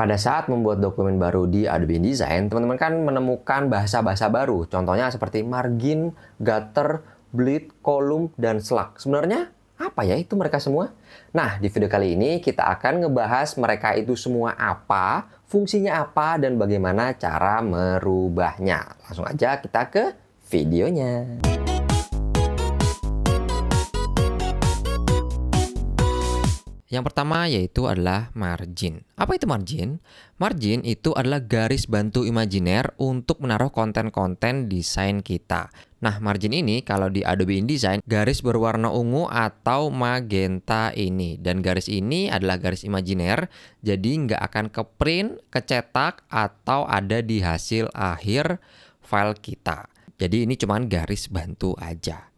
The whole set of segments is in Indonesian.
pada saat membuat dokumen baru di Adobe InDesign, teman-teman kan menemukan bahasa-bahasa baru. Contohnya seperti margin, gutter, bleed, column, dan slug. Sebenarnya apa ya itu mereka semua? Nah, di video kali ini kita akan ngebahas mereka itu semua apa, fungsinya apa, dan bagaimana cara merubahnya. Langsung aja kita ke videonya. Yang pertama yaitu adalah margin. Apa itu margin? Margin itu adalah garis bantu imajiner untuk menaruh konten-konten desain kita. Nah, margin ini kalau di Adobe InDesign, garis berwarna ungu atau magenta ini. Dan garis ini adalah garis imajiner, jadi nggak akan ke print, ke cetak atau ada di hasil akhir file kita. Jadi ini cuma garis bantu aja.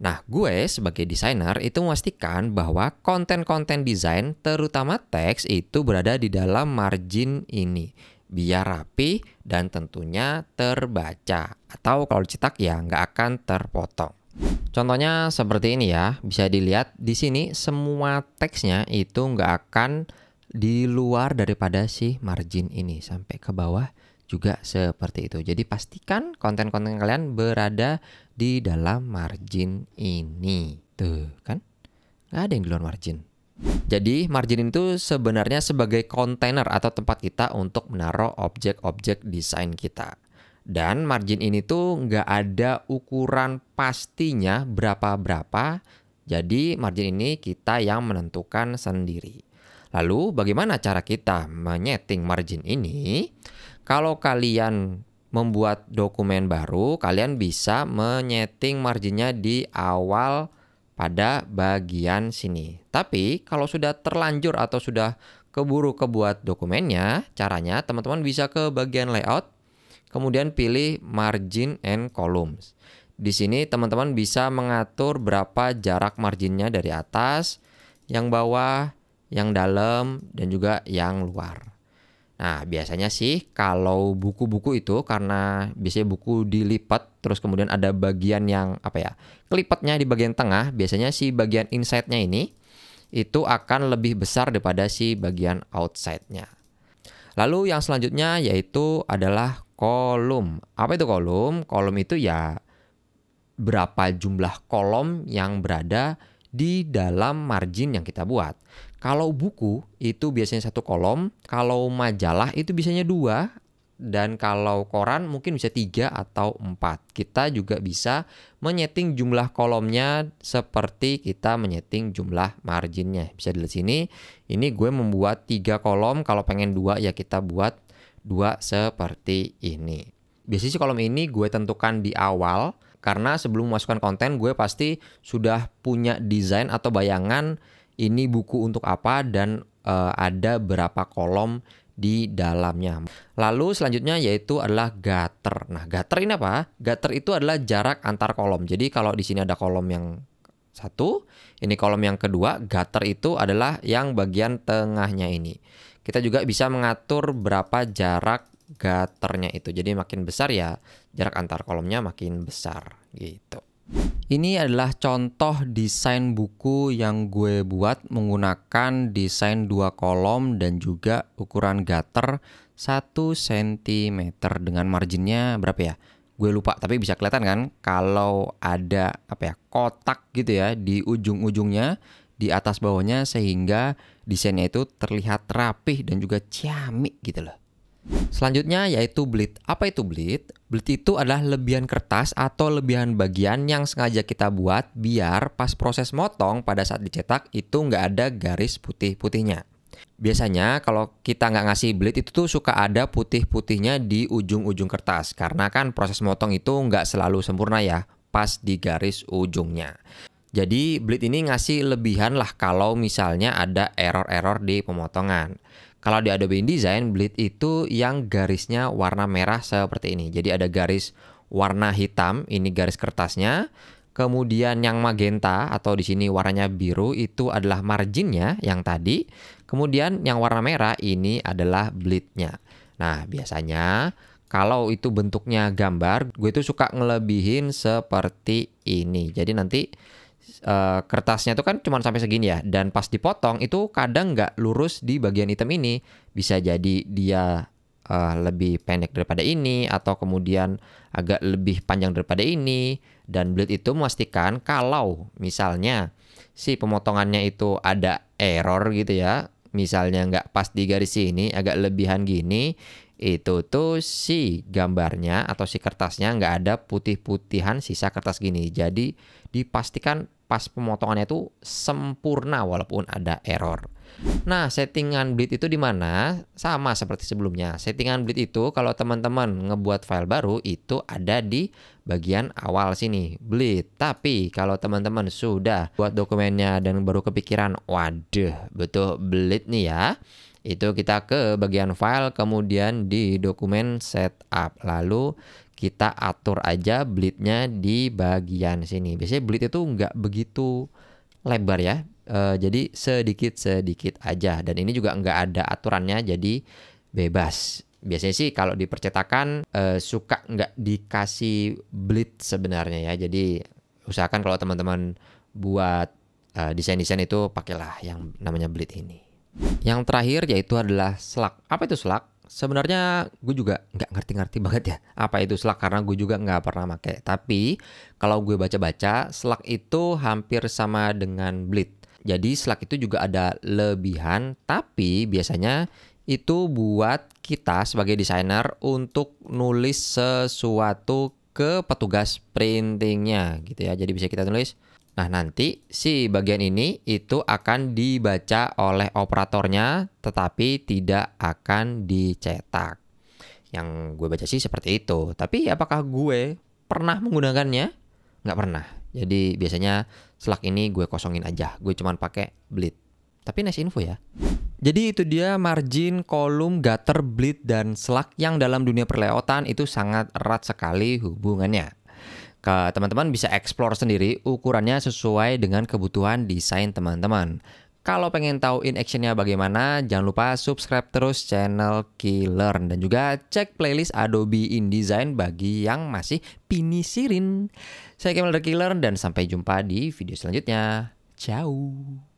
Nah, gue sebagai desainer itu memastikan bahwa konten-konten desain, terutama teks, itu berada di dalam margin ini. Biar rapi dan tentunya terbaca. Atau kalau cetak ya nggak akan terpotong. Contohnya seperti ini ya, bisa dilihat di sini semua teksnya itu nggak akan di luar daripada si margin ini sampai ke bawah juga seperti itu. Jadi pastikan konten-konten kalian berada di dalam margin ini. Tuh kan? Nggak ada yang di luar margin. Jadi margin itu sebenarnya sebagai kontainer atau tempat kita untuk menaruh objek-objek desain kita. Dan margin ini tuh nggak ada ukuran pastinya berapa-berapa. Jadi margin ini kita yang menentukan sendiri. Lalu bagaimana cara kita menyeting margin ini? Kalau kalian membuat dokumen baru, kalian bisa menyeting marginnya di awal pada bagian sini. Tapi kalau sudah terlanjur atau sudah keburu kebuat dokumennya, caranya teman-teman bisa ke bagian layout, kemudian pilih margin and columns. Di sini teman-teman bisa mengatur berapa jarak marginnya dari atas, yang bawah, yang dalam, dan juga yang luar. Nah, biasanya sih kalau buku-buku itu karena biasanya buku dilipat terus kemudian ada bagian yang apa ya? kelipatnya di bagian tengah, biasanya si bagian inside-nya ini itu akan lebih besar daripada si bagian outside-nya. Lalu yang selanjutnya yaitu adalah kolom. Apa itu kolom? Kolom itu ya berapa jumlah kolom yang berada di dalam margin yang kita buat. Kalau buku itu biasanya satu kolom, kalau majalah itu biasanya dua, dan kalau koran mungkin bisa tiga atau empat. Kita juga bisa menyeting jumlah kolomnya seperti kita menyeting jumlah marginnya. Bisa dilihat sini, ini gue membuat tiga kolom, kalau pengen dua ya kita buat dua seperti ini. Biasanya sih kolom ini gue tentukan di awal, karena sebelum memasukkan konten gue pasti sudah punya desain atau bayangan ini buku untuk apa dan e, ada berapa kolom di dalamnya. Lalu selanjutnya yaitu adalah gater. Nah, gater ini apa? Gater itu adalah jarak antar kolom. Jadi kalau di sini ada kolom yang satu, ini kolom yang kedua, gater itu adalah yang bagian tengahnya ini. Kita juga bisa mengatur berapa jarak gaternya itu. Jadi makin besar ya jarak antar kolomnya makin besar gitu. Ini adalah contoh desain buku yang gue buat menggunakan desain dua kolom dan juga ukuran gater 1 cm dengan marginnya berapa ya? Gue lupa tapi bisa kelihatan kan kalau ada apa ya kotak gitu ya di ujung-ujungnya di atas bawahnya sehingga desainnya itu terlihat rapih dan juga ciamik gitu loh. Selanjutnya yaitu bleed. Apa itu bleed? Bleed itu adalah lebihan kertas atau lebihan bagian yang sengaja kita buat biar pas proses motong pada saat dicetak itu nggak ada garis putih-putihnya. Biasanya kalau kita nggak ngasih bleed itu tuh suka ada putih-putihnya di ujung-ujung kertas karena kan proses motong itu nggak selalu sempurna ya pas di garis ujungnya. Jadi bleed ini ngasih lebihan lah kalau misalnya ada error-error di pemotongan. Kalau di Adobe InDesign, bleed itu yang garisnya warna merah seperti ini. Jadi ada garis warna hitam, ini garis kertasnya. Kemudian yang magenta atau di sini warnanya biru itu adalah marginnya yang tadi. Kemudian yang warna merah ini adalah bleednya. Nah biasanya kalau itu bentuknya gambar, gue itu suka ngelebihin seperti ini. Jadi nanti uh, kertasnya itu kan cuma sampai segini ya dan pas dipotong itu kadang nggak lurus di bagian item ini bisa jadi dia uh, lebih pendek daripada ini atau kemudian agak lebih panjang daripada ini dan blade itu memastikan kalau misalnya si pemotongannya itu ada error gitu ya misalnya nggak pas di garis ini agak lebihan gini itu tuh si gambarnya atau si kertasnya nggak ada putih-putihan sisa kertas gini. Jadi dipastikan pas pemotongannya itu sempurna walaupun ada error. Nah, settingan bleed itu di mana? Sama seperti sebelumnya. Settingan bleed itu kalau teman-teman ngebuat file baru itu ada di bagian awal sini, bleed. Tapi kalau teman-teman sudah buat dokumennya dan baru kepikiran, waduh, betul bleed nih ya itu kita ke bagian file kemudian di dokumen setup. Lalu kita atur aja bleednya di bagian sini. Biasanya bleed itu nggak begitu lebar ya. E, jadi sedikit-sedikit aja. Dan ini juga nggak ada aturannya jadi bebas. Biasanya sih kalau di percetakan e, eh, suka nggak dikasih bleed sebenarnya ya. Jadi usahakan kalau teman-teman buat eh, desain-desain itu pakailah yang namanya bleed ini. Yang terakhir yaitu adalah Slack. Apa itu Slack? Sebenarnya gue juga nggak ngerti-ngerti banget ya apa itu Slack karena gue juga nggak pernah pakai. Tapi kalau gue baca-baca Slack itu hampir sama dengan Blitz. Jadi Slack itu juga ada lebihan tapi biasanya itu buat kita sebagai desainer untuk nulis sesuatu ke petugas printingnya gitu ya. Jadi bisa kita tulis Nah, nanti si bagian ini itu akan dibaca oleh operatornya tetapi tidak akan dicetak. Yang gue baca sih seperti itu. Tapi apakah gue pernah menggunakannya? Nggak pernah. Jadi biasanya selak ini gue kosongin aja. Gue cuman pakai bleed. Tapi nice info ya. Jadi itu dia margin, kolom, gutter, bleed, dan selak yang dalam dunia perleotan itu sangat erat sekali hubungannya teman-teman bisa explore sendiri ukurannya sesuai dengan kebutuhan desain teman-teman. Kalau pengen tahu in actionnya bagaimana, jangan lupa subscribe terus channel Killer dan juga cek playlist Adobe InDesign bagi yang masih pinisirin. Saya Kemal dari Killer dan sampai jumpa di video selanjutnya. Ciao.